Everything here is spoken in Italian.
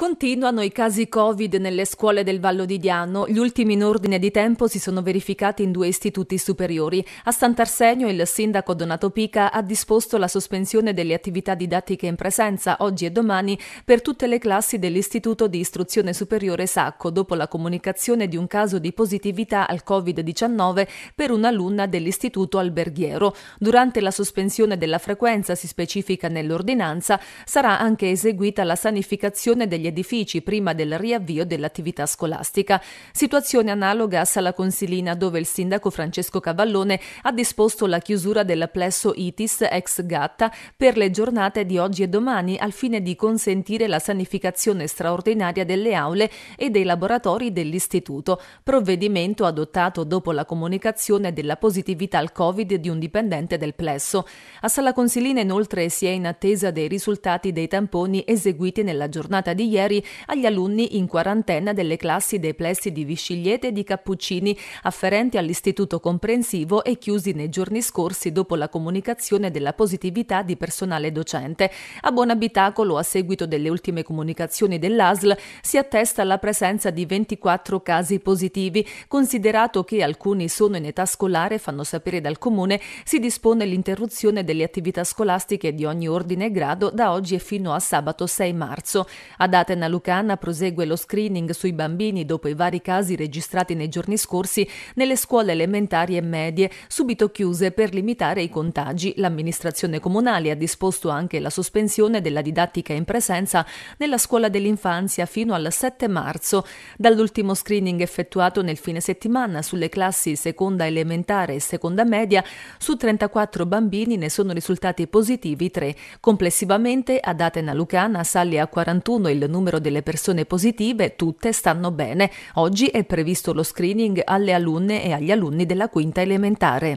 Continuano i casi Covid nelle scuole del Vallo di Diano. Gli ultimi in ordine di tempo si sono verificati in due istituti superiori. A Sant'Arsenio il sindaco Donato Pica ha disposto la sospensione delle attività didattiche in presenza oggi e domani per tutte le classi dell'Istituto di Istruzione Superiore Sacco dopo la comunicazione di un caso di positività al Covid-19 per un'alunna dell'Istituto Alberghiero. Durante la sospensione della frequenza, si specifica nell'ordinanza, sarà anche eseguita la sanificazione degli edifici prima del riavvio dell'attività scolastica. Situazione analoga a Sala Consilina dove il sindaco Francesco Cavallone ha disposto la chiusura del plesso ITIS ex Gatta per le giornate di oggi e domani al fine di consentire la sanificazione straordinaria delle aule e dei laboratori dell'istituto, provvedimento adottato dopo la comunicazione della positività al Covid di un dipendente del plesso. A Sala Consilina inoltre si è in attesa dei risultati dei tamponi eseguiti nella giornata di ieri ieri agli alunni in quarantena delle classi dei plessi di Viscigliete e di Cappuccini afferenti all'istituto comprensivo e chiusi nei giorni scorsi dopo la comunicazione della positività di personale docente. A buon abitacolo, a seguito delle ultime comunicazioni dell'ASL, si attesta la presenza di 24 casi positivi, considerato che alcuni sono in età scolare, fanno sapere dal comune, si dispone l'interruzione delle attività scolastiche di ogni ordine e grado da oggi e fino a sabato 6 marzo. A data Catena Lucana prosegue lo screening sui bambini dopo i vari casi registrati nei giorni scorsi nelle scuole elementari e medie, subito chiuse per limitare i contagi. L'amministrazione comunale ha disposto anche la sospensione della didattica in presenza nella scuola dell'infanzia fino al 7 marzo. Dall'ultimo screening effettuato nel fine settimana sulle classi seconda elementare e seconda media, su 34 bambini ne sono risultati positivi 3. Complessivamente ad Atena Lucana sale a 41 il numero numero delle persone positive, tutte stanno bene. Oggi è previsto lo screening alle alunne e agli alunni della quinta elementare.